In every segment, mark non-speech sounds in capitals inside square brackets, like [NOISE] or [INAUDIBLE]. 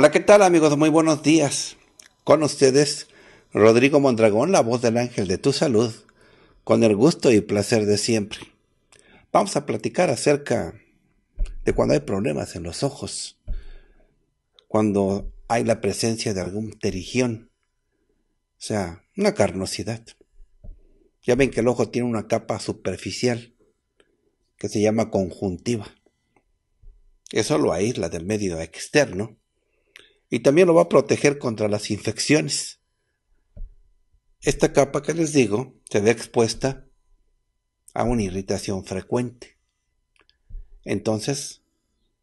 Hola, ¿qué tal amigos? Muy buenos días. Con ustedes, Rodrigo Mondragón, la voz del ángel de tu salud, con el gusto y placer de siempre. Vamos a platicar acerca de cuando hay problemas en los ojos, cuando hay la presencia de algún terigión, o sea, una carnosidad. Ya ven que el ojo tiene una capa superficial que se llama conjuntiva. Eso lo aísla del medio externo y también lo va a proteger contra las infecciones. Esta capa que les digo se ve expuesta a una irritación frecuente. Entonces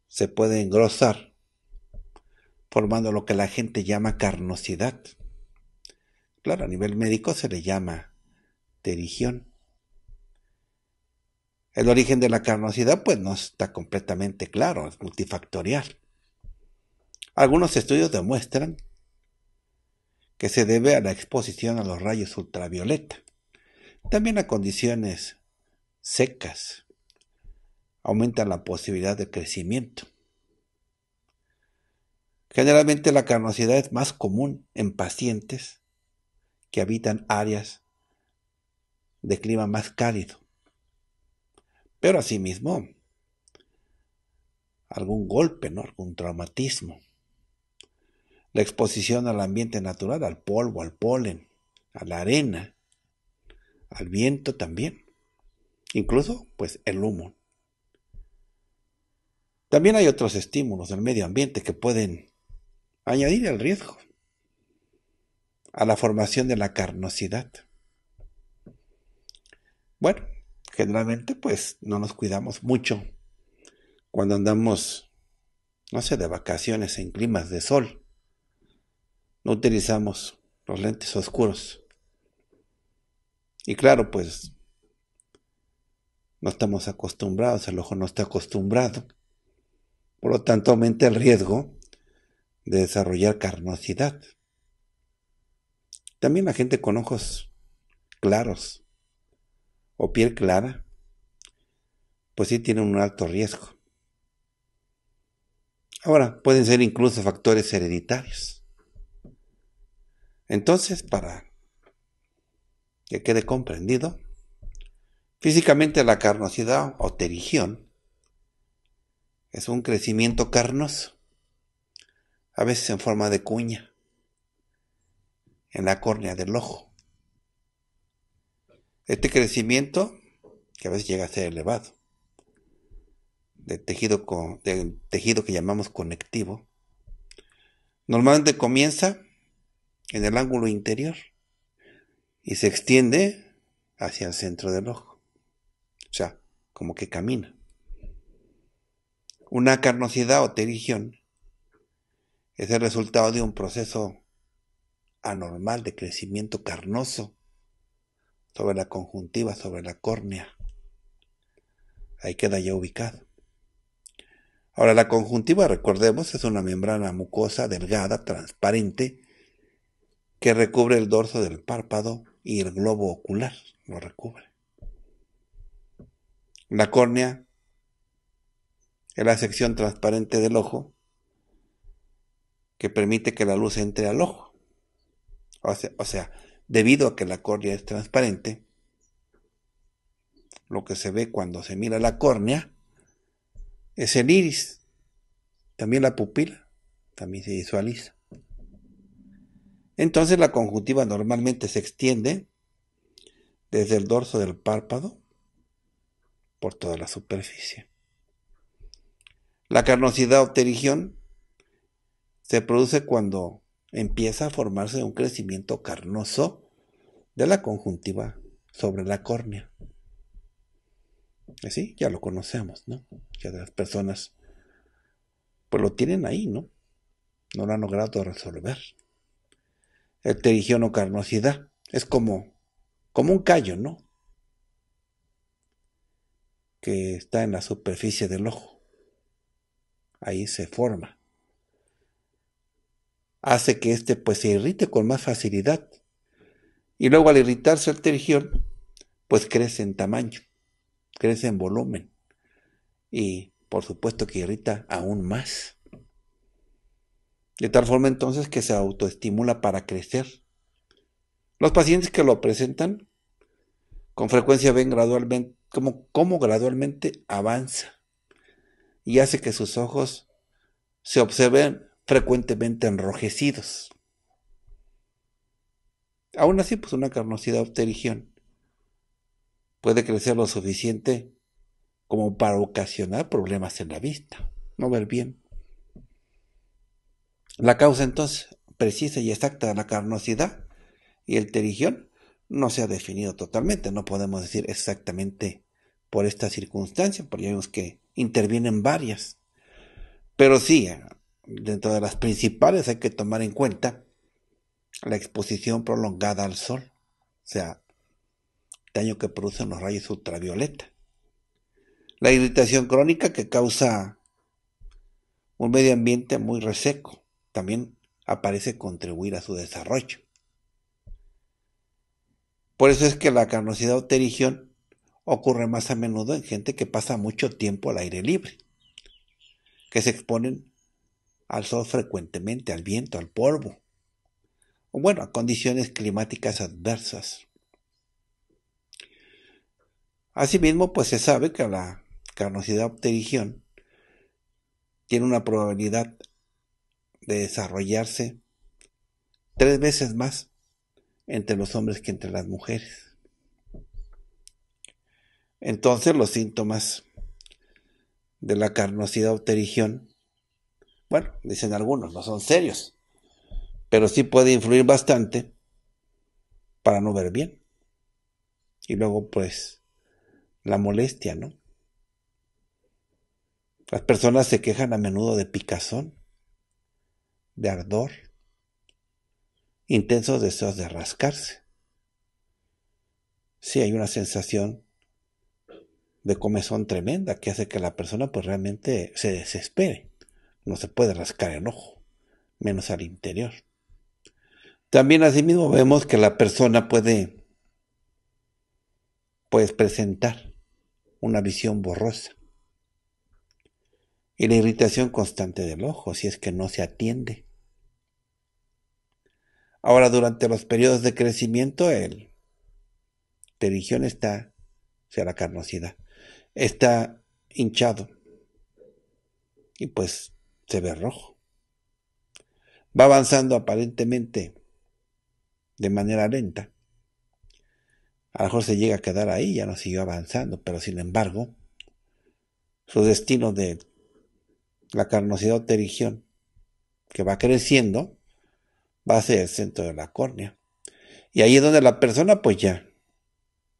se puede engrosar formando lo que la gente llama carnosidad. Claro, a nivel médico se le llama terigión. El origen de la carnosidad pues no está completamente claro, es multifactorial. Algunos estudios demuestran que se debe a la exposición a los rayos ultravioleta, también a condiciones secas, aumentan la posibilidad de crecimiento. Generalmente la carnosidad es más común en pacientes que habitan áreas de clima más cálido. Pero asimismo, algún golpe, ¿no? algún traumatismo la exposición al ambiente natural, al polvo, al polen, a la arena, al viento también, incluso pues el humo. También hay otros estímulos del medio ambiente que pueden añadir el riesgo, a la formación de la carnosidad. Bueno, generalmente pues no nos cuidamos mucho cuando andamos, no sé, de vacaciones en climas de sol no utilizamos los lentes oscuros. Y claro, pues no estamos acostumbrados, el ojo no está acostumbrado. Por lo tanto, aumenta el riesgo de desarrollar carnosidad. También la gente con ojos claros o piel clara, pues sí tiene un alto riesgo. Ahora, pueden ser incluso factores hereditarios. Entonces, para que quede comprendido, físicamente la carnosidad o terigión es un crecimiento carnoso, a veces en forma de cuña, en la córnea del ojo. Este crecimiento, que a veces llega a ser elevado, de tejido, con, tejido que llamamos conectivo, normalmente comienza en el ángulo interior y se extiende hacia el centro del ojo. O sea, como que camina. Una carnosidad o terigión es el resultado de un proceso anormal de crecimiento carnoso sobre la conjuntiva, sobre la córnea. Ahí queda ya ubicado. Ahora, la conjuntiva, recordemos, es una membrana mucosa delgada, transparente, que recubre el dorso del párpado y el globo ocular lo recubre. La córnea es la sección transparente del ojo que permite que la luz entre al ojo. O sea, debido a que la córnea es transparente, lo que se ve cuando se mira la córnea es el iris, también la pupila, también se visualiza. Entonces la conjuntiva normalmente se extiende desde el dorso del párpado por toda la superficie. La carnosidad o terigión se produce cuando empieza a formarse un crecimiento carnoso de la conjuntiva sobre la córnea. Así ya lo conocemos, ¿no? Ya las personas pues lo tienen ahí, ¿no? No lo han logrado resolver. El terigión o carnosidad. Es como, como un callo, ¿no? Que está en la superficie del ojo. Ahí se forma. Hace que este pues se irrite con más facilidad. Y luego al irritarse el terigión, pues crece en tamaño, crece en volumen. Y por supuesto que irrita aún más. De tal forma entonces que se autoestimula para crecer. Los pacientes que lo presentan con frecuencia ven gradualmente cómo, gradualmente avanza y hace que sus ojos se observen frecuentemente enrojecidos. Aún así, pues una carnosidad obterigión puede crecer lo suficiente como para ocasionar problemas en la vista, no ver bien. La causa entonces precisa y exacta de la carnosidad y el terigión no se ha definido totalmente, no podemos decir exactamente por esta circunstancia, porque vemos que intervienen varias. Pero sí, dentro de las principales hay que tomar en cuenta la exposición prolongada al sol, o sea, daño que producen los rayos ultravioleta. La irritación crónica que causa un medio ambiente muy reseco, también aparece contribuir a su desarrollo. Por eso es que la carnosidad obterigión ocurre más a menudo en gente que pasa mucho tiempo al aire libre, que se exponen al sol frecuentemente, al viento, al polvo, o bueno, a condiciones climáticas adversas. Asimismo, pues se sabe que la carnosidad obterigión tiene una probabilidad de desarrollarse tres veces más entre los hombres que entre las mujeres. Entonces los síntomas de la carnosidad o terigión, bueno, dicen algunos, no son serios, pero sí puede influir bastante para no ver bien. Y luego pues la molestia, ¿no? Las personas se quejan a menudo de picazón, de ardor, intensos deseos de rascarse. Sí hay una sensación de comezón tremenda que hace que la persona pues realmente se desespere. No se puede rascar el ojo, menos al interior. También asimismo vemos que la persona puede pues presentar una visión borrosa y la irritación constante del ojo si es que no se atiende Ahora, durante los periodos de crecimiento, el terigión está, o sea, la carnosidad, está hinchado y pues se ve rojo. Va avanzando aparentemente de manera lenta. A lo mejor se llega a quedar ahí, ya no siguió avanzando, pero sin embargo, su destino de la carnosidad o terigión, que va creciendo, va ser el centro de la córnea. Y ahí es donde la persona pues ya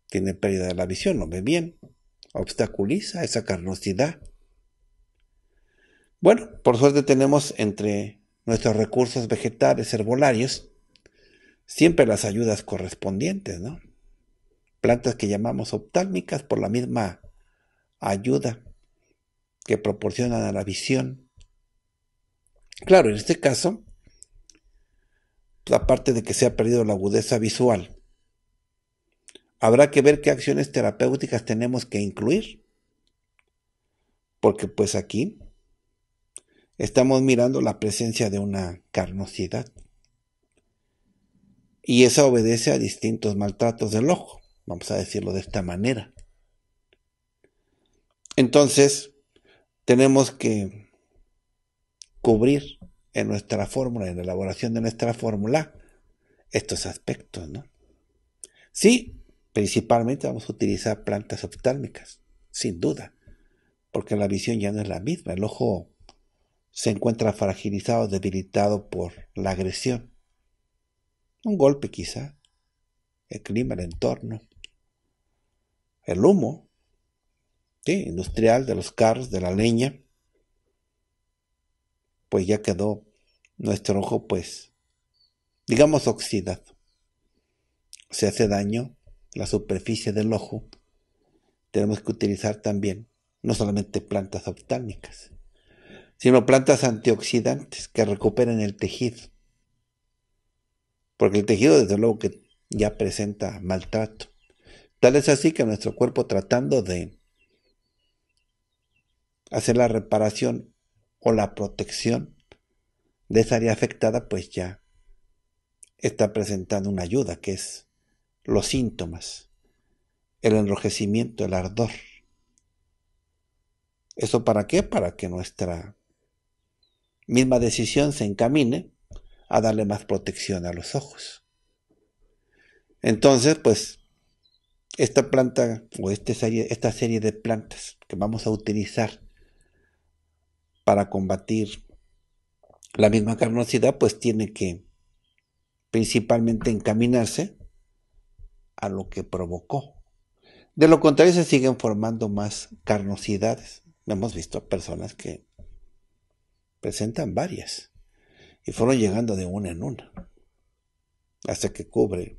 tiene pérdida de la visión, no ve bien, obstaculiza esa carnosidad. Bueno, por suerte tenemos entre nuestros recursos vegetales herbolarios siempre las ayudas correspondientes, ¿no? Plantas que llamamos oftálmicas por la misma ayuda que proporcionan a la visión. Claro, en este caso, parte de que se ha perdido la agudeza visual. Habrá que ver qué acciones terapéuticas tenemos que incluir, porque pues aquí estamos mirando la presencia de una carnosidad y esa obedece a distintos maltratos del ojo, vamos a decirlo de esta manera. Entonces, tenemos que cubrir en nuestra fórmula, en la elaboración de nuestra fórmula, estos aspectos, ¿no? Sí, principalmente vamos a utilizar plantas oftálmicas, sin duda, porque la visión ya no es la misma, el ojo se encuentra fragilizado, debilitado por la agresión, un golpe quizá, el clima, el entorno, el humo, industrial de los carros, de la leña, pues ya quedó nuestro ojo, pues, digamos oxidado se hace daño la superficie del ojo. Tenemos que utilizar también no solamente plantas oftálmicas, sino plantas antioxidantes que recuperen el tejido. Porque el tejido, desde luego, que ya presenta maltrato. Tal es así que nuestro cuerpo tratando de hacer la reparación o la protección de esa área afectada, pues ya está presentando una ayuda, que es los síntomas, el enrojecimiento, el ardor. ¿Eso para qué? Para que nuestra misma decisión se encamine a darle más protección a los ojos. Entonces, pues, esta planta o esta serie, esta serie de plantas que vamos a utilizar para combatir la misma carnosidad pues tiene que principalmente encaminarse a lo que provocó. De lo contrario se siguen formando más carnosidades. Hemos visto personas que presentan varias y fueron llegando de una en una hasta que cubre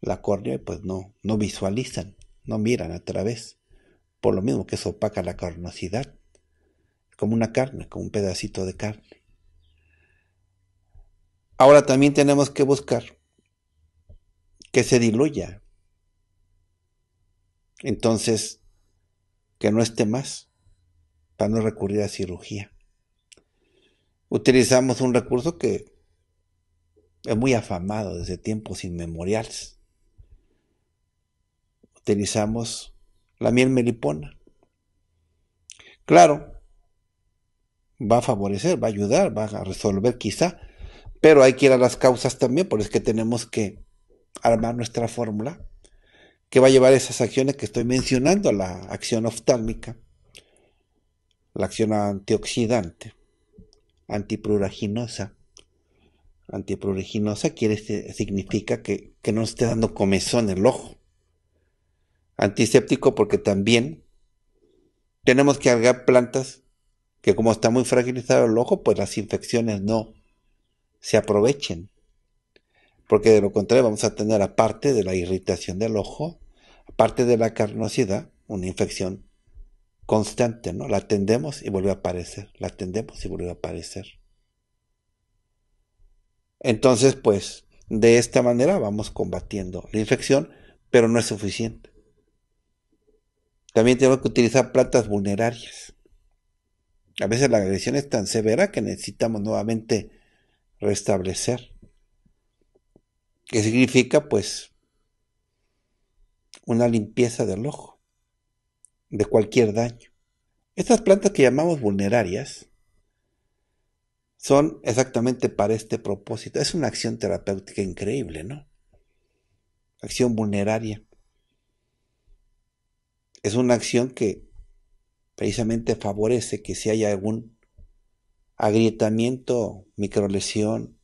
la córnea y pues no, no visualizan, no miran a través, por lo mismo que eso opaca la carnosidad, como una carne, como un pedacito de carne. Ahora también tenemos que buscar que se diluya. Entonces, que no esté más para no recurrir a cirugía. Utilizamos un recurso que es muy afamado desde tiempos inmemoriales. Utilizamos la miel melipona. Claro, va a favorecer, va a ayudar, va a resolver quizá pero hay que ir a las causas también, por eso es que tenemos que armar nuestra fórmula que va a llevar esas acciones que estoy mencionando, la acción oftálmica, la acción antioxidante, antipruraginosa. Antipruraginosa quiere, significa que, que no esté dando comezón en el ojo. Antiséptico porque también tenemos que agregar plantas que como está muy fragilizado el ojo, pues las infecciones no, se aprovechen. Porque de lo contrario vamos a tener, aparte de la irritación del ojo, aparte de la carnosidad, una infección constante, ¿no? La atendemos y vuelve a aparecer, la atendemos y vuelve a aparecer. Entonces, pues, de esta manera vamos combatiendo la infección, pero no es suficiente. También tenemos que utilizar plantas vulnerarias. A veces la agresión es tan severa que necesitamos nuevamente restablecer. ¿Qué significa? Pues una limpieza del ojo, de cualquier daño. Estas plantas que llamamos vulnerarias son exactamente para este propósito. Es una acción terapéutica increíble, ¿no? Acción vulneraria. Es una acción que precisamente favorece que si hay algún agrietamiento, microlesión,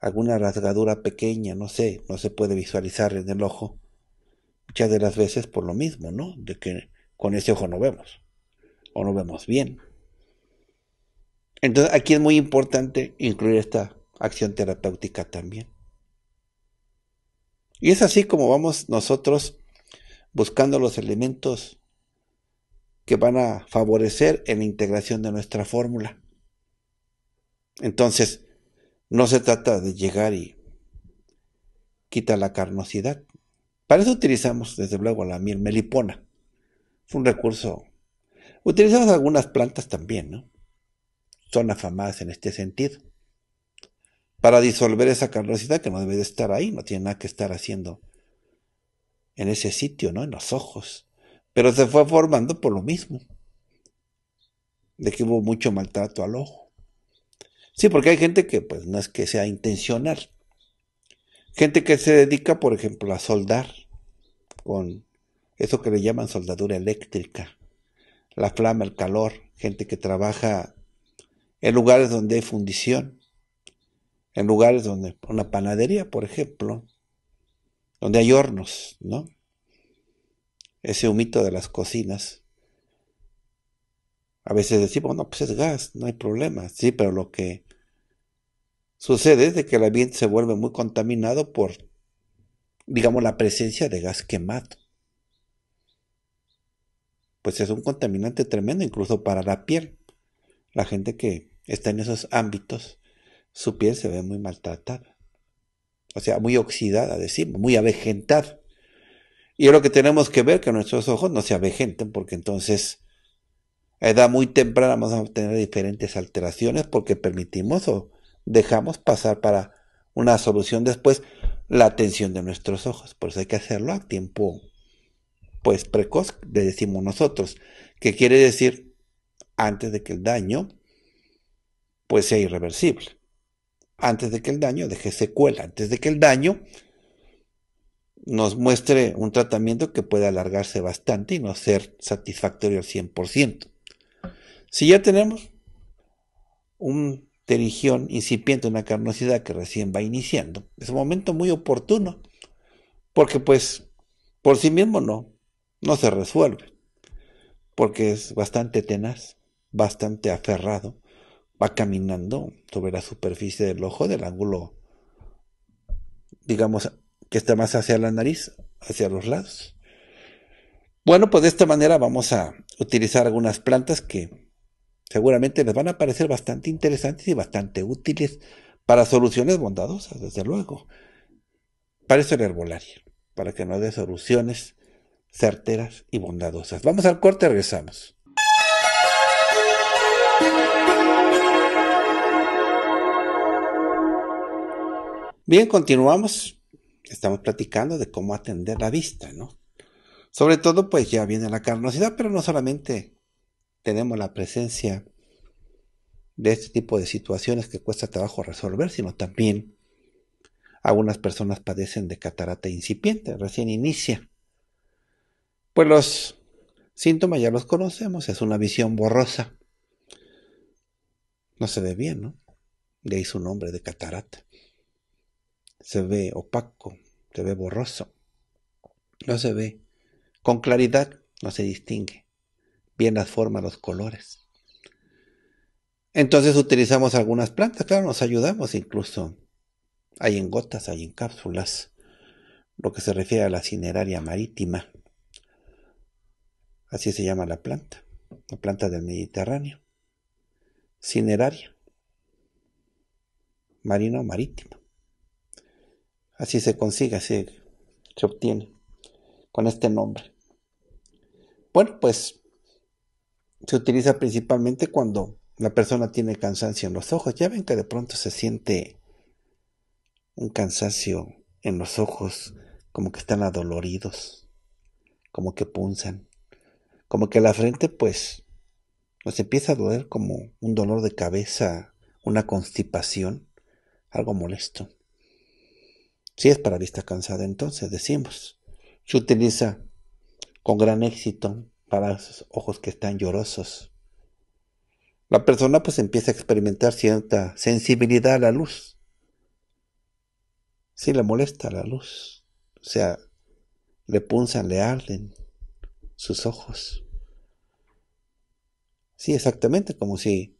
alguna rasgadura pequeña, no sé, no se puede visualizar en el ojo. Muchas de las veces por lo mismo, ¿no? De que con ese ojo no vemos o no vemos bien. Entonces aquí es muy importante incluir esta acción terapéutica también. Y es así como vamos nosotros buscando los elementos que van a favorecer en la integración de nuestra fórmula. Entonces, no se trata de llegar y quitar la carnosidad. Para eso utilizamos, desde luego, la miel melipona. Es un recurso. Utilizamos algunas plantas también, ¿no? Son afamadas en este sentido. Para disolver esa carnosidad que no debe de estar ahí, no tiene nada que estar haciendo en ese sitio, ¿no? En los ojos. Pero se fue formando por lo mismo. De que hubo mucho maltrato al ojo. Sí, porque hay gente que pues no es que sea intencional. Gente que se dedica, por ejemplo, a soldar con eso que le llaman soldadura eléctrica, la flama, el calor, gente que trabaja en lugares donde hay fundición, en lugares donde una panadería, por ejemplo, donde hay hornos, ¿no? ese humito de las cocinas. A veces decimos, no, pues es gas, no hay problema. Sí, pero lo que sucede es de que el ambiente se vuelve muy contaminado por, digamos, la presencia de gas quemado. Pues es un contaminante tremendo, incluso para la piel. La gente que está en esos ámbitos, su piel se ve muy maltratada. O sea, muy oxidada, decimos, muy avejentada. Y es lo que tenemos que ver, que nuestros ojos no se avejenten, porque entonces a edad muy temprana vamos a tener diferentes alteraciones porque permitimos o dejamos pasar para una solución después la atención de nuestros ojos. Por eso hay que hacerlo a tiempo pues precoz, le decimos nosotros, que quiere decir antes de que el daño pues sea irreversible, antes de que el daño deje secuela, antes de que el daño nos muestre un tratamiento que puede alargarse bastante y no ser satisfactorio al 100%. Si ya tenemos un terigión incipiente, una carnosidad que recién va iniciando, es un momento muy oportuno, porque pues por sí mismo no, no se resuelve, porque es bastante tenaz, bastante aferrado, va caminando sobre la superficie del ojo del ángulo, digamos, que está más hacia la nariz, hacia los lados. Bueno, pues de esta manera vamos a utilizar algunas plantas que seguramente les van a parecer bastante interesantes y bastante útiles para soluciones bondadosas, desde luego. Para eso el herbolario, para que nos dé soluciones certeras y bondadosas. Vamos al corte, regresamos. Bien, continuamos estamos platicando de cómo atender la vista, ¿no? Sobre todo, pues ya viene la carnosidad, pero no solamente tenemos la presencia de este tipo de situaciones que cuesta trabajo resolver, sino también algunas personas padecen de catarata incipiente, recién inicia. Pues los síntomas ya los conocemos, es una visión borrosa. No se ve bien, ¿no? De ahí su nombre de catarata se ve opaco, se ve borroso, no se ve con claridad, no se distingue bien las formas, los colores. Entonces utilizamos algunas plantas, claro, nos ayudamos incluso. Hay en gotas, hay en cápsulas, lo que se refiere a la cineraria marítima. Así se llama la planta, la planta del Mediterráneo. Cineraria. Marino marítima Así se consigue, así se obtiene con este nombre. Bueno, pues se utiliza principalmente cuando la persona tiene cansancio en los ojos. Ya ven que de pronto se siente un cansancio en los ojos, como que están adoloridos, como que punzan, como que la frente pues nos empieza a doler como un dolor de cabeza, una constipación, algo molesto. Si es para vista cansada, entonces decimos, se utiliza con gran éxito para esos ojos que están llorosos. La persona pues empieza a experimentar cierta sensibilidad a la luz. Si le molesta la luz, o sea, le punzan, le arden sus ojos. Sí, exactamente, como si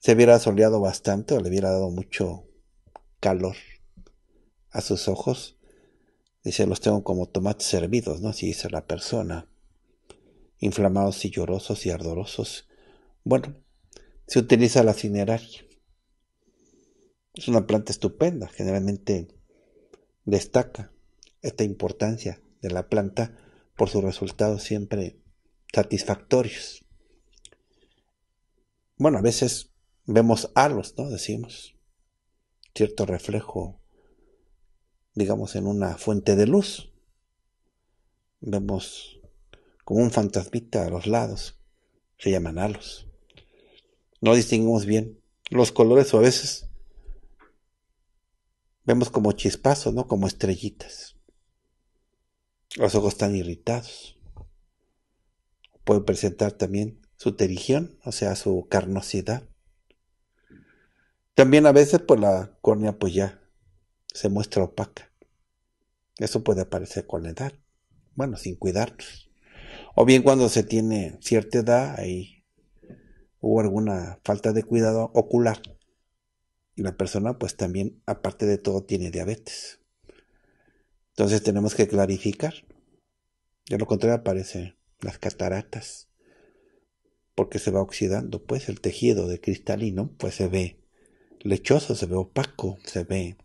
se hubiera soleado bastante o le hubiera dado mucho calor a sus ojos, dice, los tengo como tomates servidos ¿no? Si dice la persona, inflamados y llorosos y ardorosos. Bueno, se utiliza la cineraria. Es una planta estupenda, generalmente destaca esta importancia de la planta por sus resultados siempre satisfactorios. Bueno, a veces vemos halos, ¿no? Decimos, cierto reflejo digamos, en una fuente de luz. Vemos como un fantasmita a los lados. Se llaman halos. No distinguimos bien los colores o a veces vemos como chispazos, ¿no? Como estrellitas. Los ojos están irritados. Pueden presentar también su terigión, o sea, su carnosidad. También a veces, pues la córnea, pues ya se muestra opaca. Eso puede aparecer con la edad, bueno, sin cuidarnos. O bien cuando se tiene cierta edad, ahí hubo alguna falta de cuidado ocular. Y la persona pues también, aparte de todo, tiene diabetes. Entonces tenemos que clarificar. De lo contrario aparecen las cataratas. Porque se va oxidando, pues el tejido de cristalino, pues se ve lechoso, se ve opaco, se ve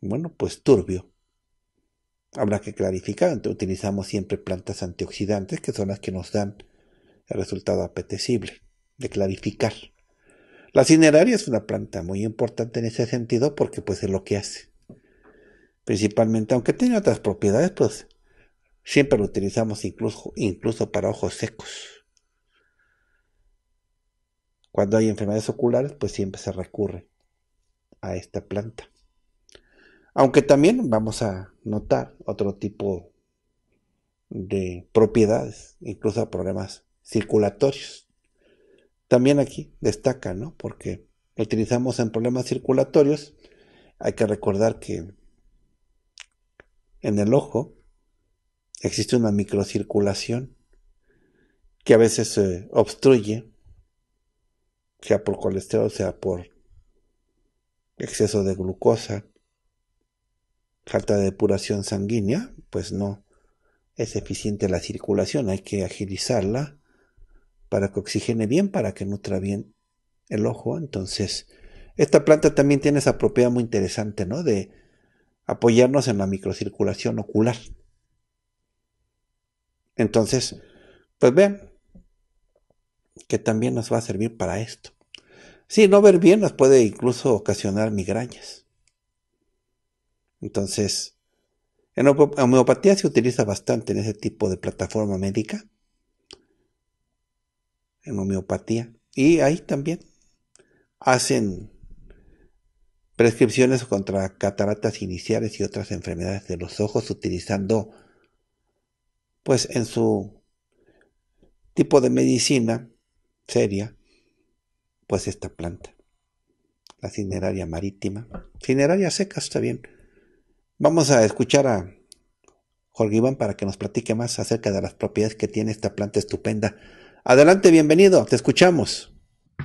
bueno, pues turbio. Habrá que clarificar, entonces utilizamos siempre plantas antioxidantes, que son las que nos dan el resultado apetecible, de clarificar. La cineraria es una planta muy importante en ese sentido porque pues es lo que hace. Principalmente, aunque tiene otras propiedades, pues siempre lo utilizamos incluso, incluso para ojos secos. Cuando hay enfermedades oculares, pues siempre se recurre a esta planta. Aunque también vamos a notar otro tipo de propiedades, incluso problemas circulatorios. También aquí destaca, ¿no? Porque utilizamos en problemas circulatorios. Hay que recordar que en el ojo existe una microcirculación que a veces se obstruye, sea por colesterol, sea por exceso de glucosa, falta de depuración sanguínea, pues no es eficiente la circulación, hay que agilizarla para que oxigene bien, para que nutra bien el ojo. Entonces, esta planta también tiene esa propiedad muy interesante, ¿no? De apoyarnos en la microcirculación ocular. Entonces, pues vean que también nos va a servir para esto. Sí, no ver bien nos puede incluso ocasionar migrañas. Entonces, en homeopatía se utiliza bastante en ese tipo de plataforma médica. En homeopatía. Y ahí también hacen prescripciones contra cataratas iniciales y otras enfermedades de los ojos utilizando pues en su tipo de medicina seria pues esta planta la cineraria marítima cineraria seca está bien Vamos a escuchar a Jorge Iván para que nos platique más acerca de las propiedades que tiene esta planta estupenda. Adelante, bienvenido, te escuchamos.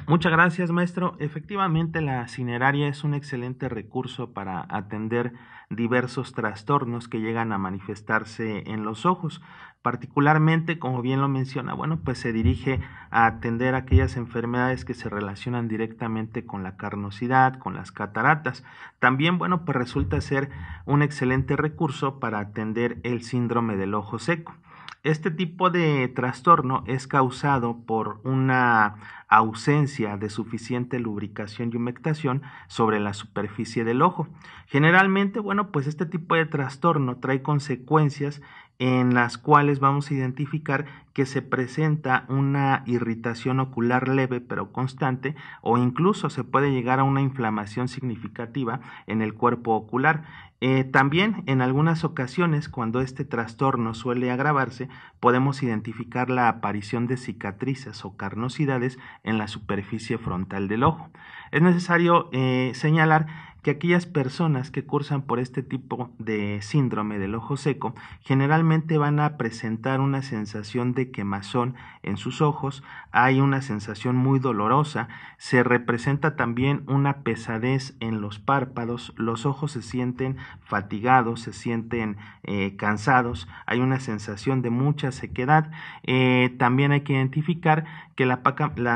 Muchas gracias, maestro. Efectivamente, la cineraria es un excelente recurso para atender diversos trastornos que llegan a manifestarse en los ojos. Particularmente, como bien lo menciona, bueno, pues se dirige a atender aquellas enfermedades que se relacionan directamente con la carnosidad, con las cataratas. También, bueno, pues resulta ser un excelente recurso para atender el síndrome del ojo seco. Este tipo de trastorno es causado por una ausencia de suficiente lubricación y humectación sobre la superficie del ojo. Generalmente, bueno, pues este tipo de trastorno trae consecuencias en las cuales vamos a identificar que se presenta una irritación ocular leve pero constante o incluso se puede llegar a una inflamación significativa en el cuerpo ocular. Eh, también en algunas ocasiones, cuando este trastorno suele agravarse, podemos identificar la aparición de cicatrices o carnosidades en la superficie frontal del ojo. Es necesario eh, señalar que aquellas personas que cursan por este tipo de síndrome del ojo seco generalmente van a presentar una sensación de quemazón en sus ojos, hay una sensación muy dolorosa, se representa también una pesadez en los párpados, los ojos se sienten fatigados, se sienten eh, cansados, hay una sensación de mucha sequedad. Eh, también hay que identificar que la,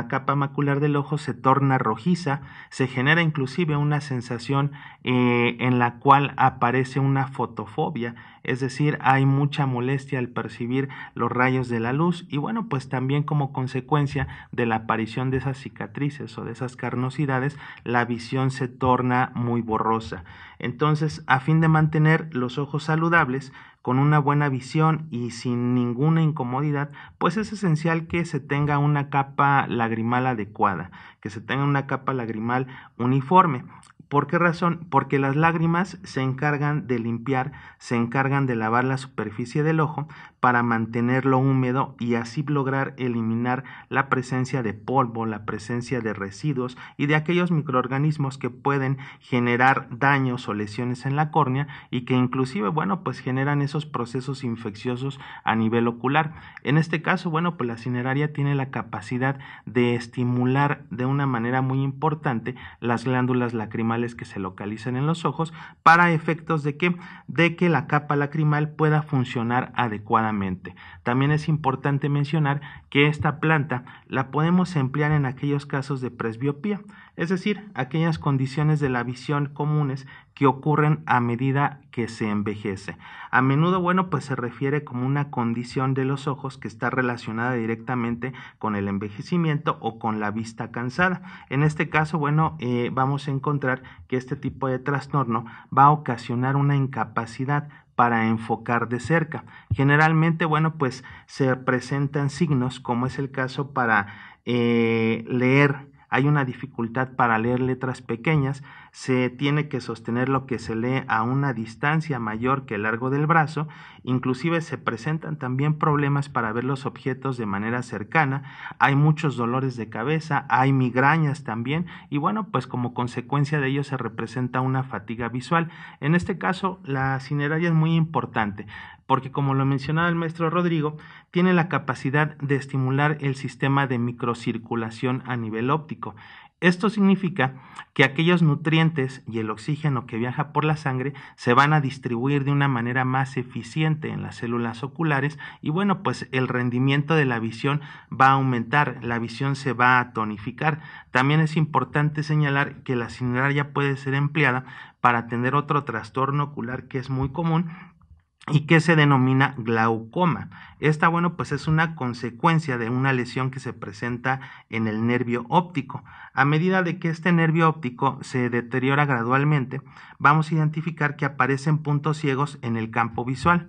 capa macular del ojo se torna rojiza, se genera inclusive una sensación eh, en la cual aparece una fotofobia, es decir, hay mucha molestia al percibir los rayos de la luz y bueno, pues también como consecuencia de la aparición de esas cicatrices o de esas carnosidades, la visión se torna muy borrosa. Entonces, a fin de mantener los ojos saludables, con una buena visión y sin ninguna incomodidad, pues es esencial que se tenga una capa lagrimal adecuada, que se tenga una capa lagrimal uniforme. ¿Por qué razón? Porque las lágrimas se encargan de limpiar, se encargan de lavar la superficie del ojo, para mantenerlo húmedo y así lograr eliminar la presencia de polvo, la presencia de residuos y de aquellos microorganismos que pueden generar daños o lesiones en la córnea y que inclusive, bueno, pues generan esos procesos infecciosos a nivel ocular. En este caso, bueno, pues la cineraria tiene la capacidad de estimular de una manera muy importante las glándulas lacrimales que se localizan en los ojos para efectos de que, de que la capa lacrimal pueda funcionar adecuadamente también es importante mencionar que esta planta la podemos emplear en aquellos casos de presbiopía, es decir, aquellas condiciones de la visión comunes que ocurren a medida que se envejece. A menudo, bueno, pues se refiere como una condición de los ojos que está relacionada directamente con el envejecimiento o con la vista cansada. En este caso, bueno, eh, vamos a encontrar que este tipo de trastorno va a ocasionar una incapacidad para enfocar de cerca. Generalmente, bueno, pues se presentan signos, como es el caso para eh, leer hay una dificultad para leer letras pequeñas, se tiene que sostener lo que se lee a una distancia mayor que el largo del brazo, inclusive se presentan también problemas para ver los objetos de manera cercana, hay muchos dolores de cabeza, hay migrañas también y bueno, pues como consecuencia de ello se representa una fatiga visual. En este caso, la cineraria es muy importante porque como lo mencionaba el maestro Rodrigo, tiene la capacidad de estimular el sistema de microcirculación a nivel óptico. Esto significa que aquellos nutrientes y el oxígeno que viaja por la sangre se van a distribuir de una manera más eficiente en las células oculares y bueno, pues el rendimiento de la visión va a aumentar, la visión se va a tonificar. También es importante señalar que la cineraria puede ser empleada para tener otro trastorno ocular que es muy común y que se denomina glaucoma. Esta, bueno, pues es una consecuencia de una lesión que se presenta en el nervio óptico. A medida de que este nervio óptico se deteriora gradualmente, vamos a identificar que aparecen puntos ciegos en el campo visual.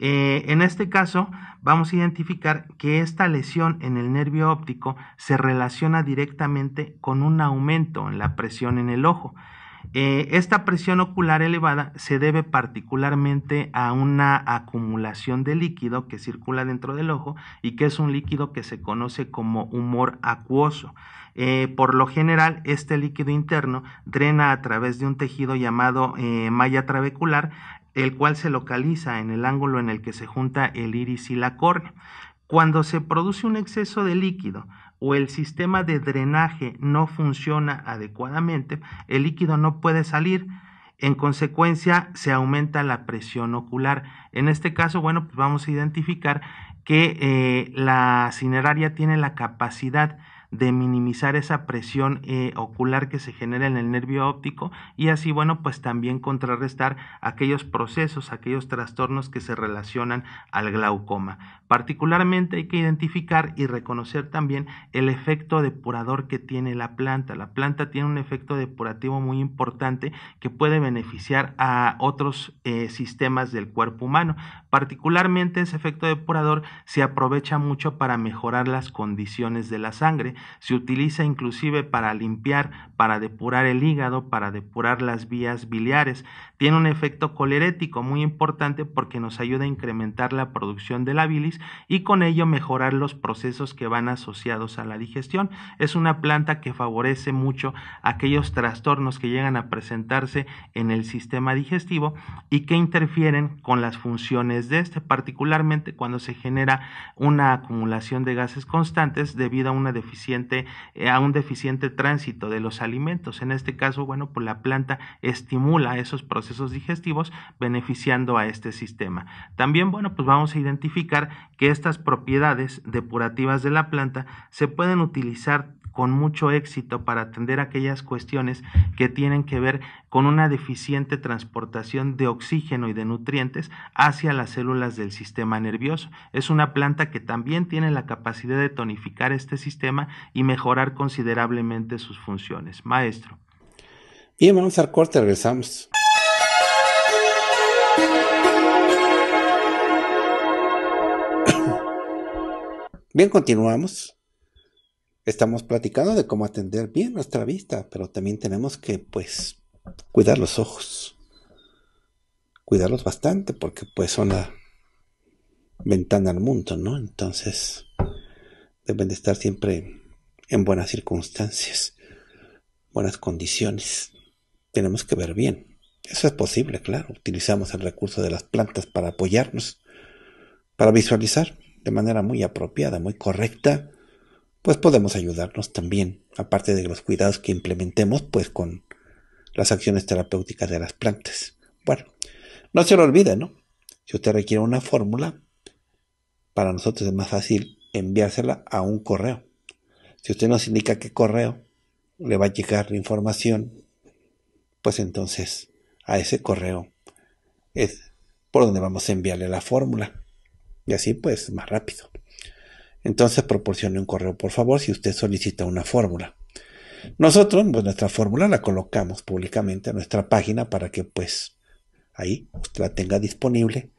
Eh, en este caso, vamos a identificar que esta lesión en el nervio óptico se relaciona directamente con un aumento en la presión en el ojo. Eh, esta presión ocular elevada se debe particularmente a una acumulación de líquido que circula dentro del ojo y que es un líquido que se conoce como humor acuoso. Eh, por lo general, este líquido interno drena a través de un tejido llamado eh, malla trabecular, el cual se localiza en el ángulo en el que se junta el iris y la córnea. Cuando se produce un exceso de líquido, o el sistema de drenaje no funciona adecuadamente, el líquido no puede salir. En consecuencia, se aumenta la presión ocular. En este caso, bueno, pues vamos a identificar que eh, la cineraria tiene la capacidad de minimizar esa presión eh, ocular que se genera en el nervio óptico y así, bueno, pues también contrarrestar aquellos procesos, aquellos trastornos que se relacionan al glaucoma. Particularmente hay que identificar y reconocer también el efecto depurador que tiene la planta. La planta tiene un efecto depurativo muy importante que puede beneficiar a otros eh, sistemas del cuerpo humano. Particularmente ese efecto depurador se aprovecha mucho para mejorar las condiciones de la sangre, se utiliza inclusive para limpiar, para depurar el hígado, para depurar las vías biliares. Tiene un efecto colerético muy importante porque nos ayuda a incrementar la producción de la bilis y con ello mejorar los procesos que van asociados a la digestión. Es una planta que favorece mucho aquellos trastornos que llegan a presentarse en el sistema digestivo y que interfieren con las funciones desde de este, particularmente cuando se genera una acumulación de gases constantes debido a, deficiente, eh, a un deficiente tránsito de los alimentos. En este caso, bueno, pues la planta estimula esos procesos digestivos beneficiando a este sistema. También, bueno, pues vamos a identificar que estas propiedades depurativas de la planta se pueden utilizar con mucho éxito para atender aquellas cuestiones que tienen que ver con una deficiente transportación de oxígeno y de nutrientes hacia las células del sistema nervioso. Es una planta que también tiene la capacidad de tonificar este sistema y mejorar considerablemente sus funciones. Maestro. Bien, vamos al corte, regresamos. [COUGHS] Bien, continuamos estamos platicando de cómo atender bien nuestra vista, pero también tenemos que, pues, cuidar los ojos. Cuidarlos bastante porque, pues, son la ventana al mundo, ¿no? Entonces, deben de estar siempre en buenas circunstancias, buenas condiciones. Tenemos que ver bien. Eso es posible, claro. Utilizamos el recurso de las plantas para apoyarnos, para visualizar de manera muy apropiada, muy correcta pues podemos ayudarnos también, aparte de los cuidados que implementemos, pues con las acciones terapéuticas de las plantas. Bueno, no se lo olvide, ¿no? Si usted requiere una fórmula, para nosotros es más fácil enviársela a un correo. Si usted nos indica qué correo le va a llegar la información, pues entonces a ese correo es por donde vamos a enviarle la fórmula. Y así pues más rápido. Entonces proporcione un correo, por favor, si usted solicita una fórmula. Nosotros, pues nuestra fórmula la colocamos públicamente a nuestra página para que pues ahí usted la tenga disponible,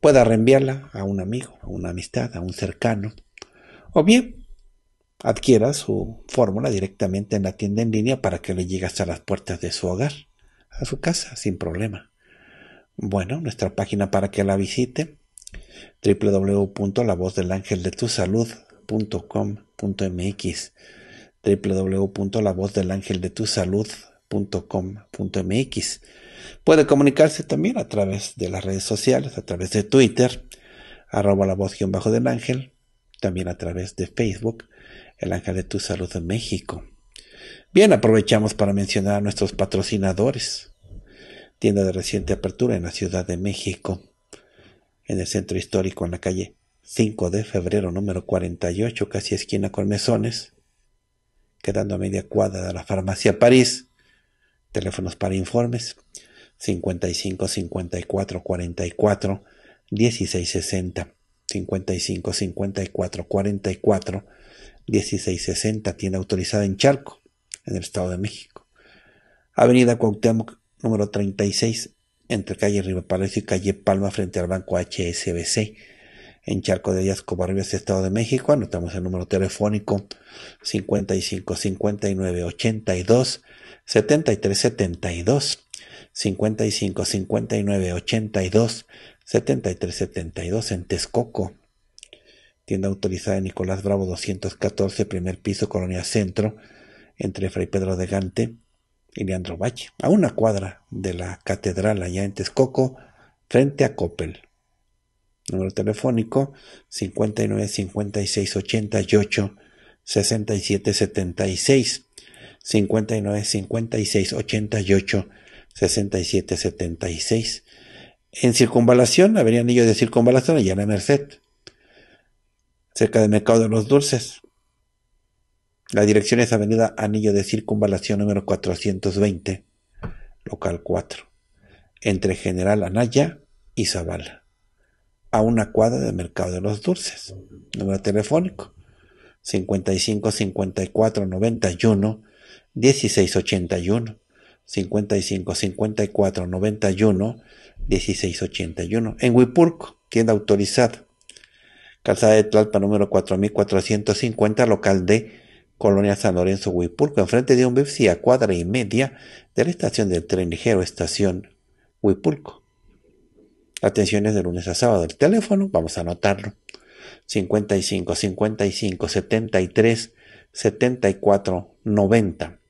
pueda reenviarla a un amigo, a una amistad, a un cercano, o bien adquiera su fórmula directamente en la tienda en línea para que le llegue hasta las puertas de su hogar, a su casa, sin problema. Bueno, nuestra página para que la visite, www.lavozdelangeldetusalud.com.mx www.lavozdelangeldetusalud.com.mx Puede comunicarse también a través de las redes sociales, a través de Twitter, arroba la voz bajo del ángel, también a través de Facebook, el ángel de tu salud de México. Bien, aprovechamos para mencionar a nuestros patrocinadores. Tienda de reciente apertura en la Ciudad de México en el centro histórico, en la calle 5 de febrero número 48, casi esquina con quedando a media cuadra de la farmacia París. Teléfonos para informes 55 54 44 16 55 54 44 16 60 tienda autorizada en Charco, en el Estado de México. Avenida Cuauhtémoc número 36 entre calle Riva Palacio y calle Palma frente al banco HSBC en Charco de Ayasco Barrios Estado de México. Anotamos el número telefónico 55 59 82 73 72. 55 59 82 73 72 en Texcoco. Tienda autorizada de Nicolás Bravo 214, primer piso, Colonia Centro, entre Fray Pedro de Gante y Leandro Valle, a una cuadra de la catedral allá en Texcoco, frente a Coppel. Número telefónico 59 56 88 67 76 59 56 88 67 76 en Circunvalación, habrían ellos de Circunvalación, allá en la Merced, cerca del Mercado de los Dulces. La dirección es Avenida Anillo de Circunvalación número 420, local 4, entre General Anaya y Zavala, a una cuadra del Mercado de los Dulces. Número telefónico 55 54 91 1681 55 54 91 16 en Huipurco, tienda autorizada. Calzada de Tlalpa número 4450, local D Colonia San Lorenzo Huipulco, enfrente de un Bipsi a cuadra y media de la estación del tren ligero, estación Huipulco. Atenciones de lunes a sábado. El teléfono, vamos a anotarlo. 55 55 73 74 90.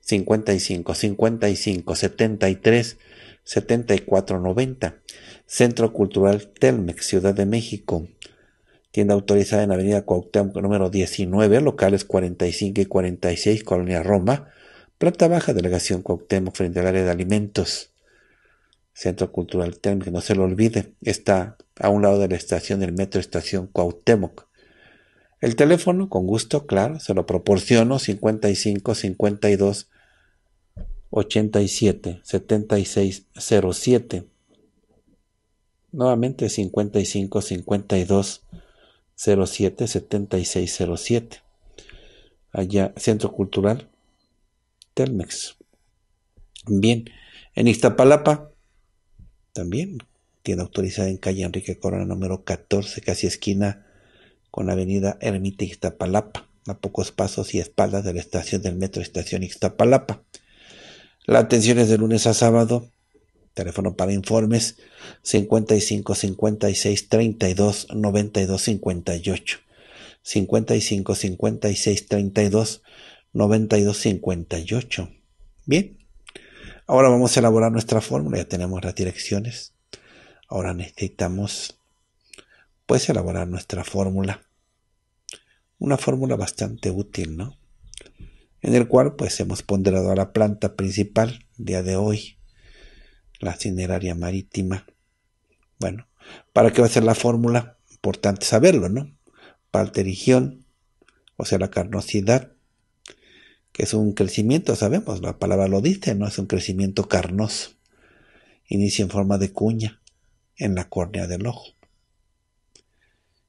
55 55 73 74 90. Centro Cultural Telmex, Ciudad de México tienda autorizada en Avenida Cuauhtémoc número 19, locales 45 y 46, Colonia Roma, planta baja, delegación Cuauhtémoc frente al área de alimentos. Centro Cultural Térmico, no se lo olvide, está a un lado de la estación del metro Estación Cuauhtémoc. El teléfono, con gusto, claro, se lo proporciono 55 52 87 76 07. Nuevamente 55 52 07 7607. Allá, Centro Cultural Telmex. Bien, en Iztapalapa, también, tiene autorizada en calle Enrique Corona, número 14, casi esquina con Avenida Ermita Iztapalapa, a pocos pasos y espaldas de la estación del metro Estación Iztapalapa. La atención es de lunes a sábado Teléfono para informes 55 56 32 92 58. 55 56 32 92 58. Bien. Ahora vamos a elaborar nuestra fórmula. Ya tenemos las direcciones. Ahora necesitamos pues elaborar nuestra fórmula. Una fórmula bastante útil, ¿no? En el cual pues hemos ponderado a la planta principal día de hoy la cineraria marítima. Bueno, ¿para qué va a ser la fórmula? Importante saberlo, ¿no? Palterigión, o sea, la carnosidad, que es un crecimiento, sabemos, la palabra lo dice, ¿no? Es un crecimiento carnoso. Inicia en forma de cuña en la córnea del ojo.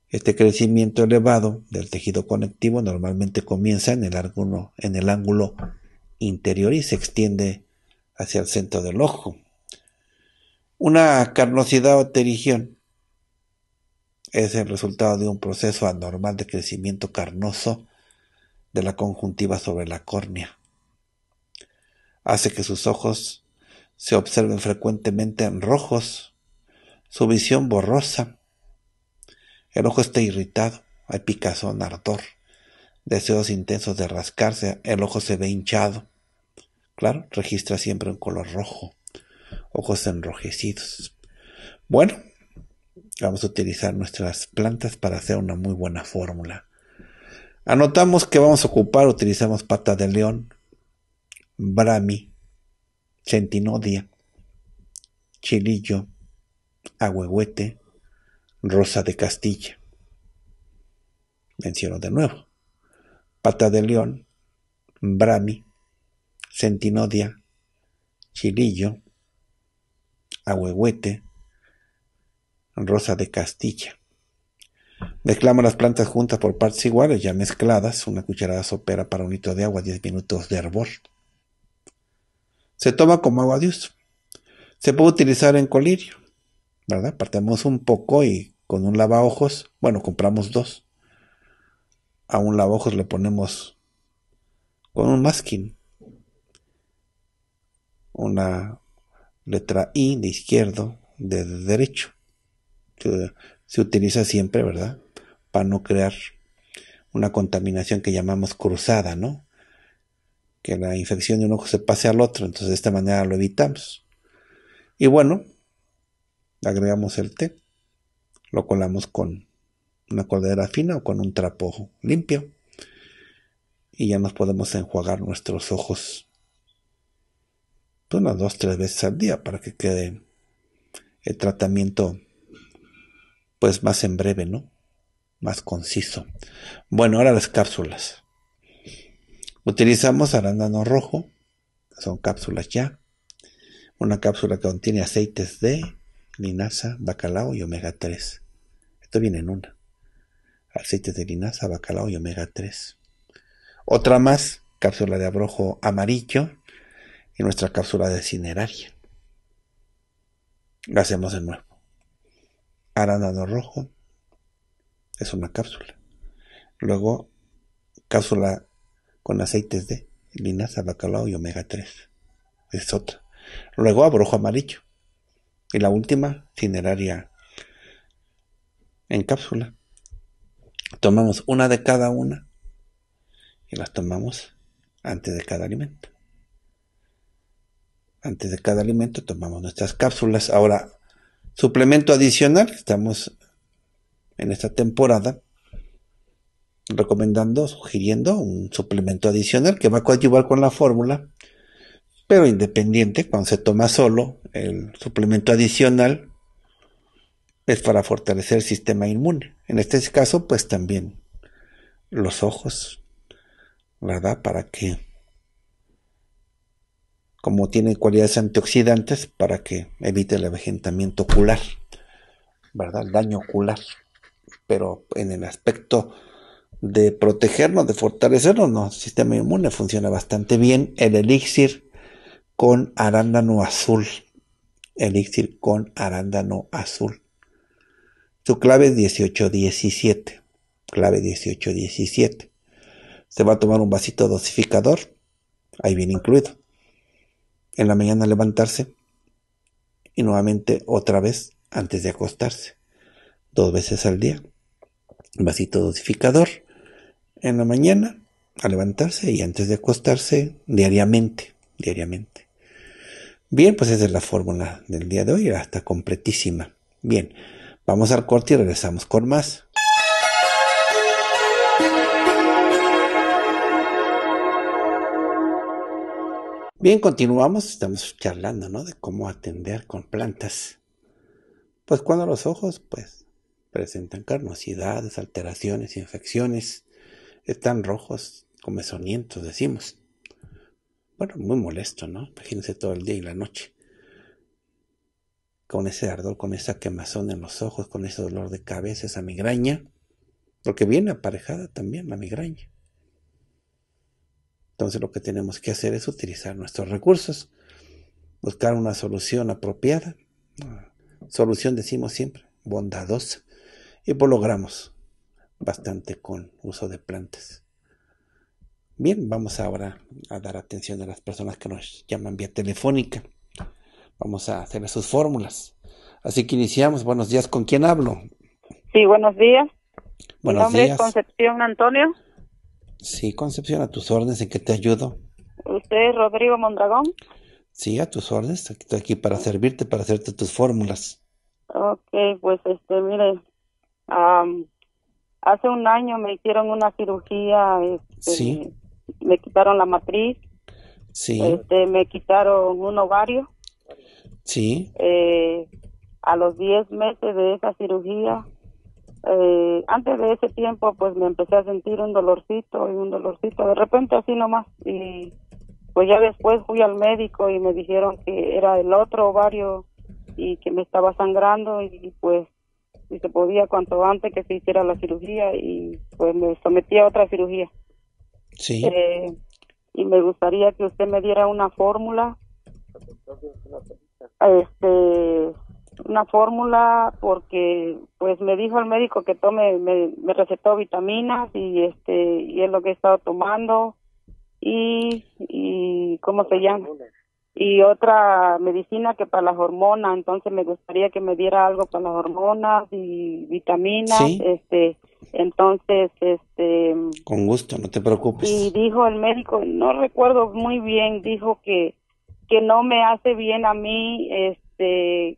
Este crecimiento elevado del tejido conectivo normalmente comienza en el ángulo, en el ángulo interior y se extiende hacia el centro del ojo, una carnosidad o terigión es el resultado de un proceso anormal de crecimiento carnoso de la conjuntiva sobre la córnea. Hace que sus ojos se observen frecuentemente rojos, su visión borrosa. El ojo está irritado, hay picazón, ardor, deseos intensos de rascarse, el ojo se ve hinchado. Claro, registra siempre un color rojo ojos enrojecidos. Bueno, vamos a utilizar nuestras plantas para hacer una muy buena fórmula. Anotamos que vamos a ocupar, utilizamos pata de león, brami, centinodia, chilillo, agüehuete, rosa de Castilla. Menciono de nuevo. Pata de león, brami, centinodia, chilillo, ahuehuete, rosa de Castilla. Declamo las plantas juntas por partes iguales, ya mezcladas, una cucharada sopera para un litro de agua, 10 minutos de hervor. Se toma como agua de uso. Se puede utilizar en colirio, ¿verdad? Partemos un poco y con un lavaojos, bueno, compramos dos. A un lavaojos le ponemos con un masking, una letra I de izquierdo, de, derecho. Se, se, utiliza siempre, ¿verdad? Para no crear una contaminación que llamamos cruzada, ¿no? Que la infección de un ojo se pase al otro, entonces de esta manera lo evitamos. Y bueno, agregamos el té, lo colamos con una cordera fina o con un trapo limpio y ya nos podemos enjuagar nuestros ojos una dos, tres veces al día para que quede el tratamiento pues más en breve, ¿no? Más conciso. Bueno, ahora las cápsulas. Utilizamos arándano rojo, son cápsulas ya. Una cápsula que contiene aceites de linaza, bacalao y omega 3. Esto viene en una. Aceites de linaza, bacalao y omega 3. Otra más, cápsula de abrojo amarillo, y nuestra cápsula de cineraria. la hacemos de nuevo. Arándano rojo es una cápsula. Luego, cápsula con aceites de linaza, bacalao y omega 3. Es otra. Luego, abrojo amarillo. Y la última, cineraria en cápsula. Tomamos una de cada una y las tomamos antes de cada alimento antes de cada alimento tomamos nuestras cápsulas. Ahora, suplemento adicional, estamos en esta temporada recomendando, sugiriendo un suplemento adicional que va a coadyuvar con la fórmula, pero independiente, cuando se toma solo, el suplemento adicional es para fortalecer el sistema inmune. En este caso, pues también los ojos, ¿verdad? Para que como tiene cualidades antioxidantes para que evite el avejentamiento ocular, ¿verdad? El daño ocular. Pero en el aspecto de protegernos, de fortalecernos, no, el sistema inmune funciona bastante bien. El elixir con arándano azul. Elixir con arándano azul. Su clave es 1817. Clave 1817. Se va a tomar un vasito dosificador. Ahí viene incluido en la mañana levantarse y nuevamente otra vez antes de acostarse, dos veces al día. vasito dosificador en la mañana a levantarse y antes de acostarse diariamente, diariamente. Bien, pues esa es la fórmula del día de hoy, hasta completísima. Bien, vamos al corte y regresamos con más. Bien, continuamos, estamos charlando, ¿no? De cómo atender con plantas. Pues cuando los ojos, pues, presentan carnosidades, alteraciones, infecciones, están rojos, comezonientos, decimos. Bueno, muy molesto, ¿no? Imagínense todo el día y la noche. Con ese ardor, con esa quemazón en los ojos, con ese dolor de cabeza, esa migraña. Porque viene aparejada también la migraña. Entonces lo que tenemos que hacer es utilizar nuestros recursos, buscar una solución apropiada. Solución decimos siempre, bondadosa. Y pues logramos bastante con uso de plantas. Bien, vamos ahora a dar atención a las personas que nos llaman vía telefónica. Vamos a hacer sus fórmulas. Así que iniciamos. Buenos días, ¿con quién hablo? Sí, buenos días. Buenos Mi nombre días. es Concepción Antonio. Sí, Concepción, a tus órdenes, ¿en qué te ayudo? ¿Usted es Rodrigo Mondragón? Sí, a tus órdenes, estoy aquí para servirte, para hacerte tus fórmulas. Ok, pues este, mire, hace un año me hicieron una cirugía, este, me quitaron la matriz, sí. Este, me quitaron un ovario. Sí. Eh, a los 10 meses de esa cirugía eh, antes de ese tiempo pues me empecé a sentir un dolorcito y un dolorcito de repente así nomás y pues ya después fui al médico y me dijeron que era el otro ovario y que me estaba sangrando y pues y se podía cuanto antes que se hiciera la cirugía y pues me sometí a otra cirugía. Sí. Eh, y me gustaría que usted me diera una fórmula este una fórmula porque pues me dijo el médico que tome me, recetó vitaminas y este y es lo que he estado tomando y y cómo se llama y otra medicina que para las hormonas entonces me gustaría que me diera algo para las hormonas y vitaminas este entonces este con gusto no te preocupes y dijo el médico no recuerdo muy bien dijo que que no me hace bien a mí este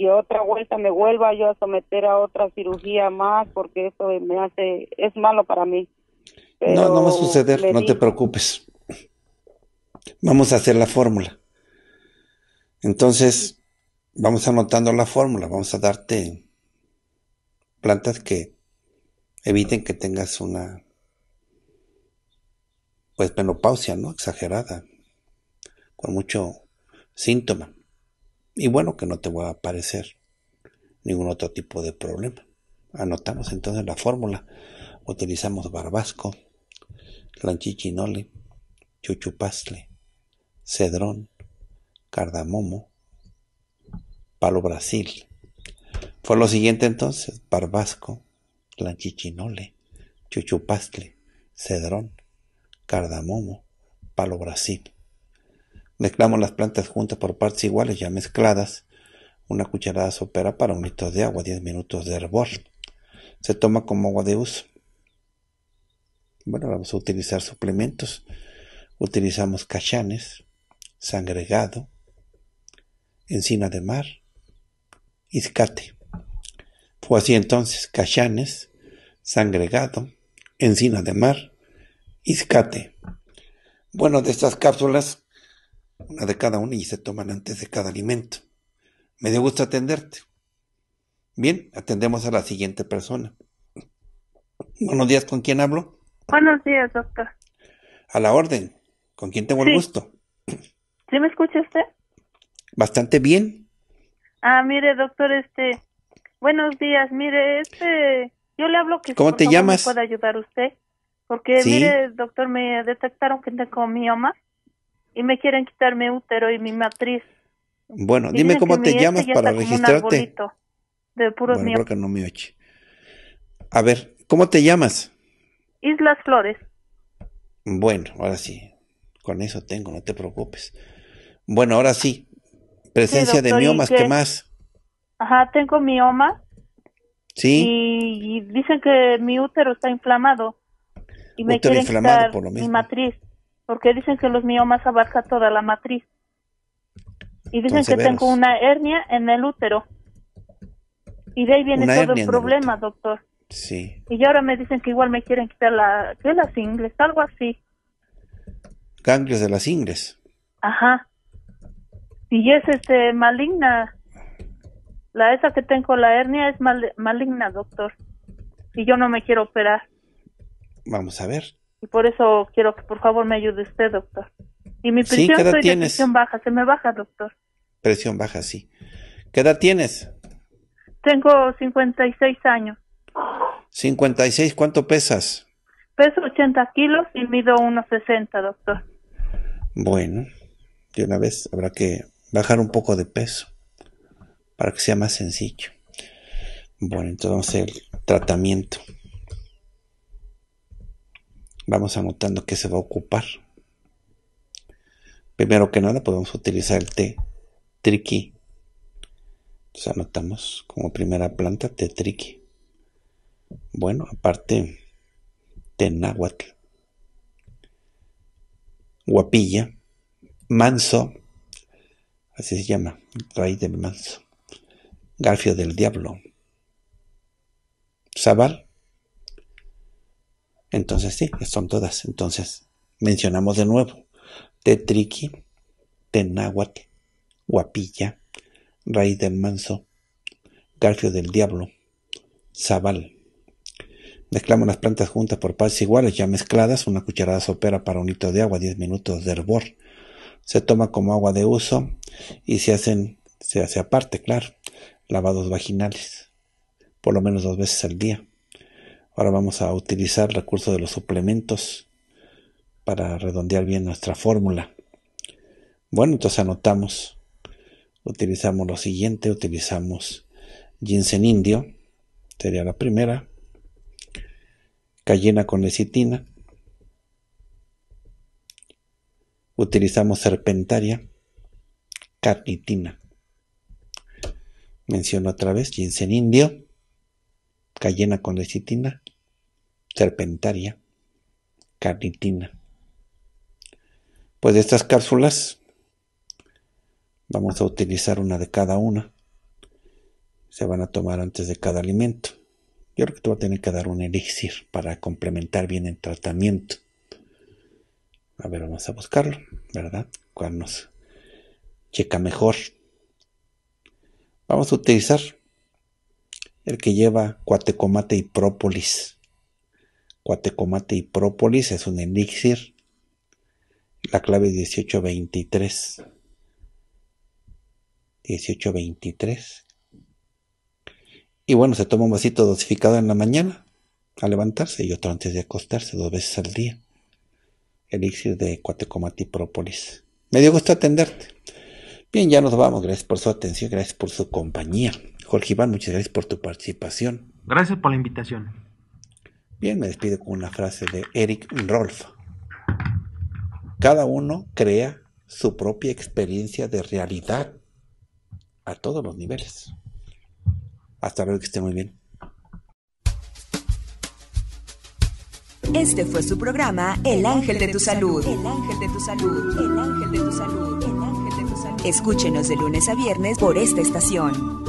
y otra vuelta me vuelva yo a someter a otra cirugía más porque eso me hace, es malo para mí. no, no va a suceder, no te preocupes. Vamos a hacer la fórmula. Entonces, vamos anotando la fórmula, vamos a darte plantas que eviten que tengas una pues menopausia, ¿no? Exagerada, con mucho síntoma. Y bueno, que no te va a aparecer ningún otro tipo de problema. Anotamos entonces la fórmula. Utilizamos barbasco, lanchichinole, chuchupastle, cedrón, cardamomo, palo brasil. Fue lo siguiente entonces, barbasco, Lanchichinole, chuchupastle, cedrón, cardamomo, palo brasil. Mezclamos las plantas juntas por partes iguales ya mezcladas. Una cucharada sopera para un litro de agua, 10 minutos de hervor. Se toma como agua de uso. Bueno, vamos a utilizar suplementos. Utilizamos cachanes, sangregado, encina de mar, iscate. Fue así entonces, cachanes, sangregado, encina de mar, iscate. Bueno, de estas cápsulas una de cada una y se toman antes de cada alimento. Me dio gusto atenderte. Bien, atendemos a la siguiente persona. Buenos días, ¿con quién hablo? Buenos días, doctor. A la orden. ¿Con quién tengo el gusto? ¿Sí me escucha usted? Bastante bien. Ah, mire, doctor, este. Buenos días, mire, este. Yo le hablo que. ¿Cómo te llamas? ¿Puede ayudar usted? Porque, mire, doctor, me detectaron que tengo mioma y me quieren quitar mi útero y mi matriz. Bueno, dime cómo te llamas este para registrarte. De puros bueno, No me A ver, ¿cómo te llamas? Islas Flores. Bueno, ahora sí. Con eso tengo, no te preocupes. Bueno, ahora sí. Presencia de miomas, que... ¿qué más? Ajá, tengo mioma. Sí. Y, dicen que mi útero está inflamado. Y me quieren mi matriz porque dicen que los miomas abarcan toda la matriz. Y dicen que tengo una hernia en el útero. Y de ahí viene todo el problema, doctor. Sí. Y ahora me dicen que igual me quieren quitar la, ¿qué, las ingles, algo así. Ganglios de las ingles. Ajá. Y es este maligna. La esa que tengo la hernia es maligna, doctor. Y yo no me quiero operar. Vamos a ver y por eso quiero que por favor me ayude usted, doctor. Y mi presión soy de presión baja, se me baja, doctor. Presión baja, sí. ¿Qué edad tienes? Tengo 56 años. 56, ¿cuánto pesas? Peso 80 kilos y mido 1,60, doctor. Bueno, de una vez habrá que bajar un poco de peso para que sea más sencillo. Bueno, entonces el tratamiento vamos anotando qué se va a ocupar. Primero que nada podemos pues utilizar el té triqui. Entonces anotamos como primera planta té triqui. Bueno, aparte té náhuatl, guapilla, manso, así se llama, raíz de manso, garfio del diablo, sabal, entonces sí, son todas. Entonces mencionamos de nuevo. Tetriqui, tenáhuate, Guapilla, Raíz de Manso, Garfio del Diablo, Zabal. Mezclamos las plantas juntas por partes iguales, ya mezcladas, una cucharada sopera para un litro de agua, 10 minutos de hervor. Se toma como agua de uso y se hacen, se hace aparte, claro, lavados vaginales, por lo menos dos veces al día. Ahora vamos a utilizar recursos de los suplementos para redondear bien nuestra fórmula. Bueno, entonces anotamos. Utilizamos lo siguiente, utilizamos ginseng indio, sería la primera. Cayena con lecitina. Utilizamos serpentaria, carnitina. Menciono otra vez ginseng indio, cayena con lecitina, serpentaria, carnitina. Pues de estas cápsulas vamos a utilizar una de cada una. Se van a tomar antes de cada alimento. Yo creo que te va a tener que dar un elixir para complementar bien el tratamiento. A ver, vamos a buscarlo, ¿verdad? Cuando nos checa mejor? Vamos a utilizar el que lleva cuatecomate y própolis. Cuatecomate y própolis es un elixir. La clave 1823. 1823. Y bueno, se toma un vasito dosificado en la mañana a levantarse y otro antes de acostarse, dos veces al día. Elixir de Cuatecomate y propolis Me dio gusto atenderte. Bien, ya nos vamos. Gracias por su atención, gracias por su compañía. Jorge Iván, muchas gracias por tu participación. Gracias por la invitación. Bien, me despido con una frase de Eric Rolf. Cada uno crea su propia experiencia de realidad a todos los niveles. Hasta luego, que esté muy bien. Este fue su programa El Ángel de tu Salud. El Ángel de tu Salud. El Ángel de tu Salud. El Ángel de tu Salud. Escúchenos de lunes a viernes por esta estación.